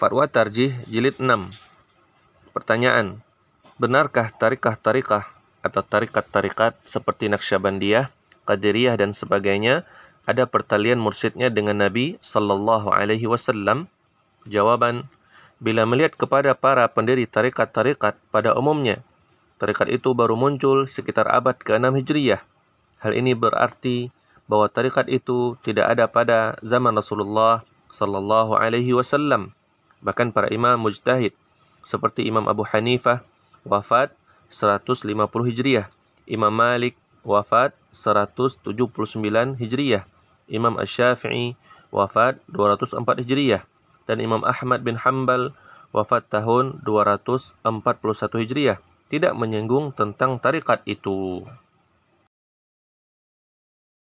Fatwa Tarjih Jilid 6 Pertanyaan Benarkah tarikah-tarikah atau tarikat-tarikat seperti Naksabandiyah, Qadiriyah dan sebagainya ada pertalian mursyidnya dengan Nabi sallallahu alaihi wasallam? Jawaban Bila melihat kepada para pendiri tarikat-tarikat pada umumnya, tarikat itu baru muncul sekitar abad ke-6 Hijriah. Hal ini berarti bahwa tarikat itu tidak ada pada zaman Rasulullah sallallahu alaihi wasallam. Bahkan para imam mujtahid seperti Imam Abu Hanifah wafat 150 Hijriah, Imam Malik wafat 179 Hijriah, Imam Asy-Syafi'i wafat 204 Hijriah dan Imam Ahmad bin Hanbal wafat tahun 241 Hijriah tidak menyinggung tentang tarikat itu.